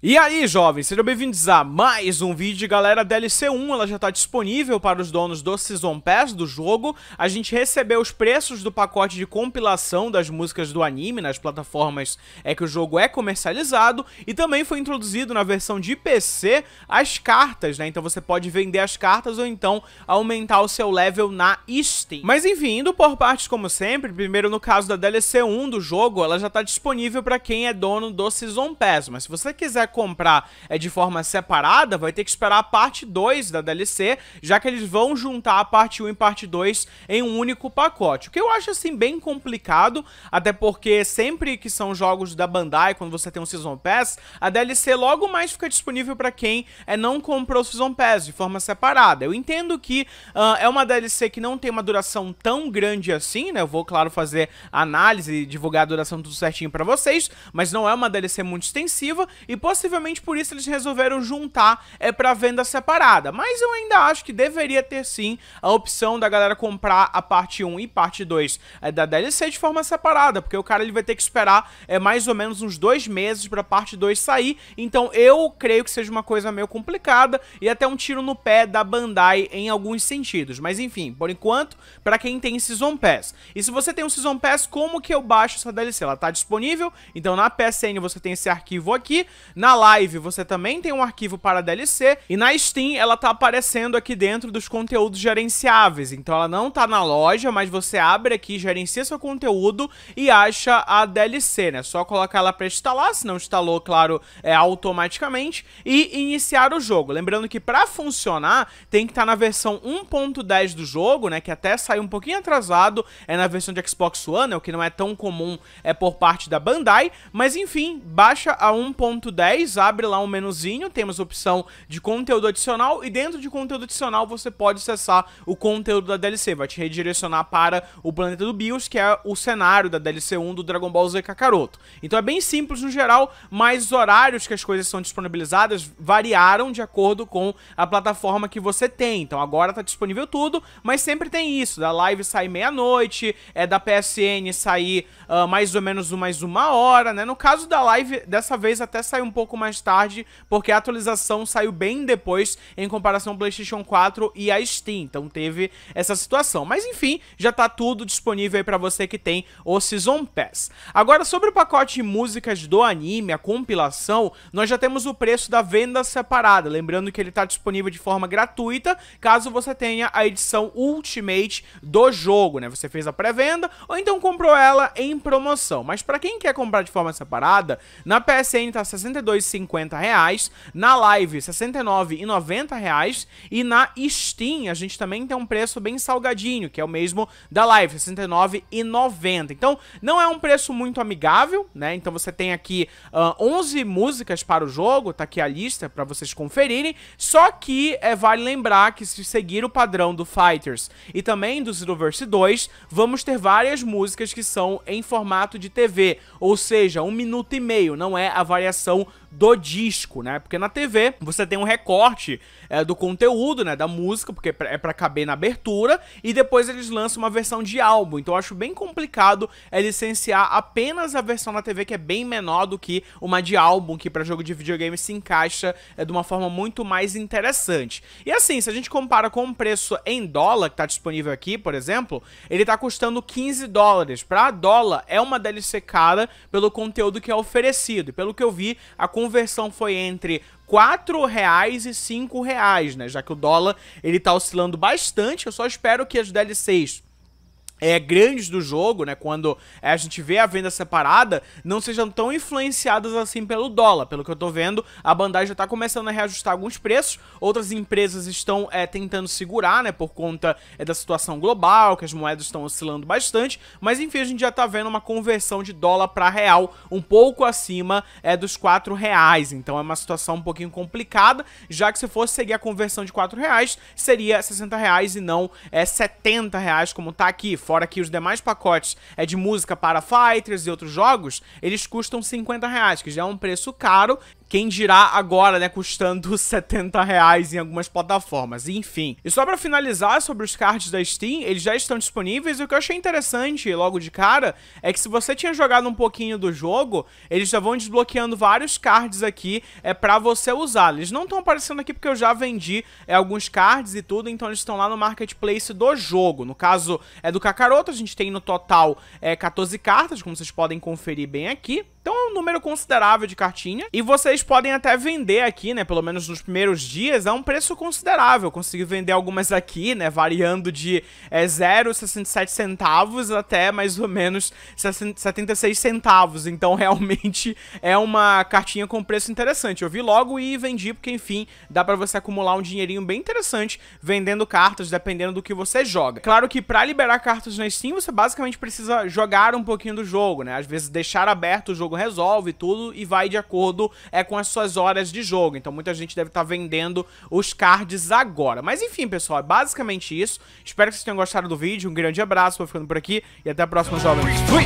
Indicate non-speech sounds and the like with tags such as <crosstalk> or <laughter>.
E aí, jovens, sejam bem-vindos a mais um vídeo, galera, DLC 1, ela já está disponível para os donos do Season Pass do jogo, a gente recebeu os preços do pacote de compilação das músicas do anime nas plataformas é que o jogo é comercializado, e também foi introduzido na versão de PC as cartas, né, então você pode vender as cartas ou então aumentar o seu level na Steam. Mas enfim, indo por partes como sempre, primeiro no caso da DLC 1 do jogo, ela já está disponível para quem é dono do Season Pass, mas se você quiser comprar é, de forma separada, vai ter que esperar a parte 2 da DLC, já que eles vão juntar a parte 1 e parte 2 em um único pacote. O que eu acho, assim, bem complicado, até porque sempre que são jogos da Bandai, quando você tem um Season Pass, a DLC logo mais fica disponível para quem é, não comprou o Season Pass de forma separada. Eu entendo que uh, é uma DLC que não tem uma duração tão grande assim, né? Eu vou, claro, fazer análise e divulgar a duração tudo certinho para vocês, mas não é uma DLC muito extensiva e possivelmente possivelmente por isso eles resolveram juntar é, para venda separada. Mas eu ainda acho que deveria ter sim a opção da galera comprar a parte 1 e parte 2 é, da DLC de forma separada, porque o cara ele vai ter que esperar é, mais ou menos uns dois meses para parte 2 sair. Então eu creio que seja uma coisa meio complicada e até um tiro no pé da Bandai em alguns sentidos. Mas enfim, por enquanto, para quem tem Season Pass. E se você tem um Season Pass, como que eu baixo essa DLC? Ela tá disponível, então na PSN você tem esse arquivo aqui. Na na Live você também tem um arquivo para DLC e na Steam ela tá aparecendo aqui dentro dos conteúdos gerenciáveis. Então ela não tá na loja, mas você abre aqui, gerencia seu conteúdo e acha a DLC, né? Só colocar ela para instalar, se não instalou, claro, é automaticamente e iniciar o jogo. Lembrando que para funcionar tem que estar tá na versão 1.10 do jogo, né, que até saiu um pouquinho atrasado, é na versão de Xbox One, né, o que não é tão comum é por parte da Bandai, mas enfim, baixa a 1.10 abre lá um menuzinho, temos a opção de conteúdo adicional e dentro de conteúdo adicional você pode acessar o conteúdo da DLC, vai te redirecionar para o planeta do Bios, que é o cenário da DLC 1 do Dragon Ball Z Kakaroto. Então é bem simples no geral, mas os horários que as coisas são disponibilizadas variaram de acordo com a plataforma que você tem. Então agora tá disponível tudo, mas sempre tem isso, da live sai meia-noite, é da PSN sair uh, mais ou menos mais uma hora, né? No caso da live, dessa vez até saiu um pouco pouco mais tarde, porque a atualização saiu bem depois em comparação ao PlayStation 4 e a Steam. Então teve essa situação. Mas enfim, já tá tudo disponível aí para você que tem o Season Pass. Agora sobre o pacote de músicas do anime, a compilação, nós já temos o preço da venda separada, lembrando que ele tá disponível de forma gratuita, caso você tenha a edição Ultimate do jogo, né? Você fez a pré-venda ou então comprou ela em promoção. Mas para quem quer comprar de forma separada, na PSN tá 62 22,50 reais, na Live R$ 69,90 reais e na Steam a gente também tem um preço bem salgadinho, que é o mesmo da Live, R$ 69,90. Então, não é um preço muito amigável, né? Então você tem aqui uh, ah, 11 músicas para o jogo, tá aqui a lista para vocês conferirem, só que é, vale lembrar que se seguir o padrão do Fighters e também do Zoroverse 2, vamos ter várias músicas que são em formato de TV, ou seja, um minuto e meio, não é a variação do disco, né? Porque na TV você tem um recorte é, do conteúdo, né? Da música, porque é para é caber na abertura, e depois eles lançam uma versão de álbum. Então eu acho bem complicado é licenciar apenas a versão na TV, que é bem menor do que uma de álbum, que para jogo de videogame se encaixa é, de uma forma muito mais interessante. E assim, se a gente compara com o preço em dólar que tá disponível aqui, por exemplo, ele tá custando 15 dólares. Pra dólar é uma DLC cara pelo conteúdo que é oferecido. E pelo que eu vi, a conversão foi entre R$ reais e R$ reais, né? Já que o dólar ele tá oscilando bastante, eu só espero que as DLCs é, grandes do jogo, né? Quando é, a gente vê a venda separada, não sejam tão influenciadas assim pelo dólar. Pelo que eu tô vendo, a Bandai já tá começando a reajustar alguns preços, outras empresas estão é, tentando segurar, né? Por conta é, da situação global, que as moedas estão oscilando bastante. Mas enfim, a gente já tá vendo uma conversão de dólar para real um pouco acima é, dos 4 reais. Então é uma situação um pouquinho complicada, já que se fosse seguir a conversão de 4 reais, seria 60 reais e não é, 70 reais, como tá aqui Fora que os demais pacotes é de música para Fighters e outros jogos, eles custam 50 reais, que já é um preço caro quem dirá agora, né, custando 70 <laughs> reais em algumas plataformas. Enfim. E só para finalizar sobre os cards da Steam, eles já estão disponíveis. E o que eu achei interessante logo de cara é que se você tinha jogado um pouquinho do jogo, eles já vão desbloqueando vários cards aqui é para você usar. Eles não estão aparecendo aqui porque eu já vendi é, alguns cards e tudo, então eles estão lá no marketplace do jogo. No caso é do Kakaroto, a gente tem no total é, 14 cartas, como vocês podem conferir bem aqui. Então é um número considerável de cartinha. E vocês podem até vender aqui, né? Pelo menos nos primeiros dias, é um preço considerável. Consegui vender algumas aqui, né? Variando de é, 0,67 centavos até mais ou menos 76 centavos. Então <laughs> realmente é uma cartinha com preço interessante. Eu vi logo e vendi, porque enfim, dá pra você acumular um dinheirinho bem interessante vendendo cartas, dependendo do que você joga. Claro que pra liberar cartas na Steam, você basicamente precisa jogar um pouquinho do jogo, né? Às vezes deixar aberto o jogo resolve tudo e vai de acordo é, com as suas horas de jogo. Então muita gente deve estar tá vendendo os cards agora. Mas enfim, pessoal, é basicamente isso. Espero que vocês tenham gostado do vídeo. Um grande abraço, vou ficando por aqui e até a próxima, jovens. Fui!